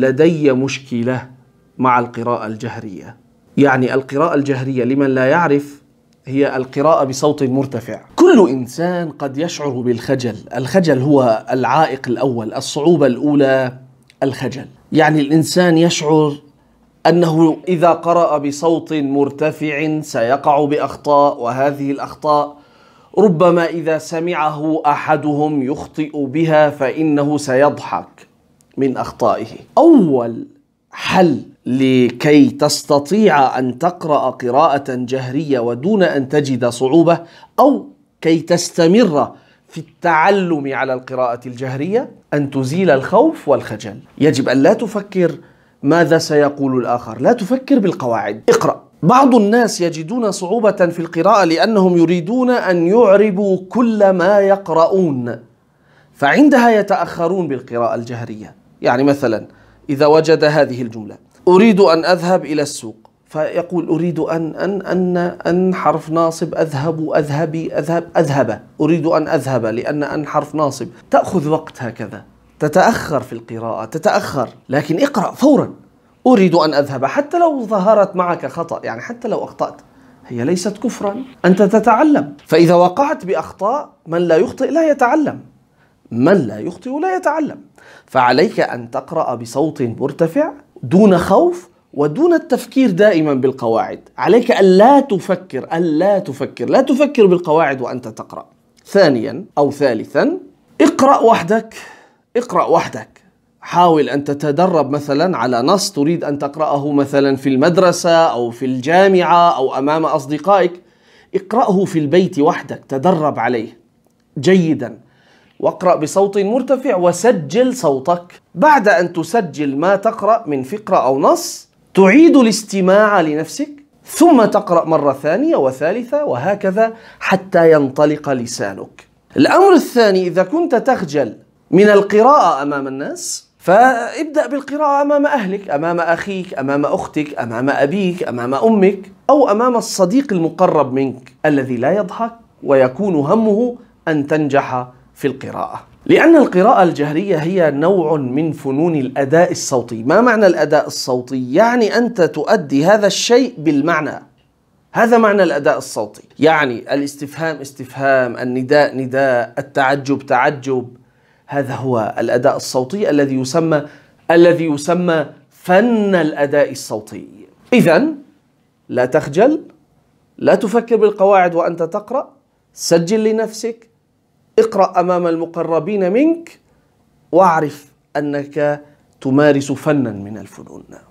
لدي مشكلة مع القراءة الجهرية يعني القراءة الجهرية لمن لا يعرف هي القراءة بصوت مرتفع كل إنسان قد يشعر بالخجل الخجل هو العائق الأول الصعوبة الأولى الخجل يعني الإنسان يشعر أنه إذا قرأ بصوت مرتفع سيقع بأخطاء وهذه الأخطاء ربما إذا سمعه أحدهم يخطئ بها فإنه سيضحك من اخطائه اول حل لكي تستطيع ان تقرا قراءه جهريه ودون ان تجد صعوبه او كي تستمر في التعلم على القراءه الجهريه ان تزيل الخوف والخجل يجب ان لا تفكر ماذا سيقول الاخر لا تفكر بالقواعد اقرا بعض الناس يجدون صعوبة في القراءة لأنهم يريدون أن يعربوا كل ما يقرؤون فعندها يتأخرون بالقراءة الجهرية يعني مثلا إذا وجد هذه الجملة أريد أن أذهب إلى السوق فيقول أريد أن أن أن أن حرف ناصب أذهب أذهبي أذهب أذهب أريد أن أذهب لأن أن حرف ناصب تأخذ وقت هكذا تتأخر في القراءة تتأخر لكن اقرأ فورا أريد أن أذهب حتى لو ظهرت معك خطأ يعني حتى لو أخطأت هي ليست كفرا أنت تتعلم فإذا وقعت بأخطاء من لا يخطئ لا يتعلم من لا يخطئ لا يتعلم فعليك أن تقرأ بصوت مرتفع دون خوف ودون التفكير دائما بالقواعد عليك ألا تفكر ألا تفكر لا تفكر بالقواعد وأنت تقرأ ثانيا أو ثالثا اقرأ وحدك اقرأ وحدك حاول أن تتدرب مثلا على نص تريد أن تقرأه مثلا في المدرسة أو في الجامعة أو أمام أصدقائك اقرأه في البيت وحدك تدرب عليه جيدا واقرأ بصوت مرتفع وسجل صوتك بعد أن تسجل ما تقرأ من فقرة أو نص تعيد الاستماع لنفسك ثم تقرأ مرة ثانية وثالثة وهكذا حتى ينطلق لسانك الأمر الثاني إذا كنت تخجل من القراءة أمام الناس فابدأ بالقراءة أمام أهلك أمام أخيك أمام أختك أمام أبيك أمام أمك أو أمام الصديق المقرب منك الذي لا يضحك ويكون همه أن تنجح في القراءة لأن القراءة الجهرية هي نوع من فنون الأداء الصوتي ما معنى الأداء الصوتي؟ يعني أنت تؤدي هذا الشيء بالمعنى هذا معنى الأداء الصوتي يعني الاستفهام استفهام النداء نداء التعجب تعجب هذا هو الأداء الصوتي الذي يسمى الذي يسمى فن الأداء الصوتي إذا لا تخجل لا تفكر بالقواعد وأنت تقرأ سجل لنفسك اقرأ أمام المقربين منك واعرف أنك تمارس فنا من الفنون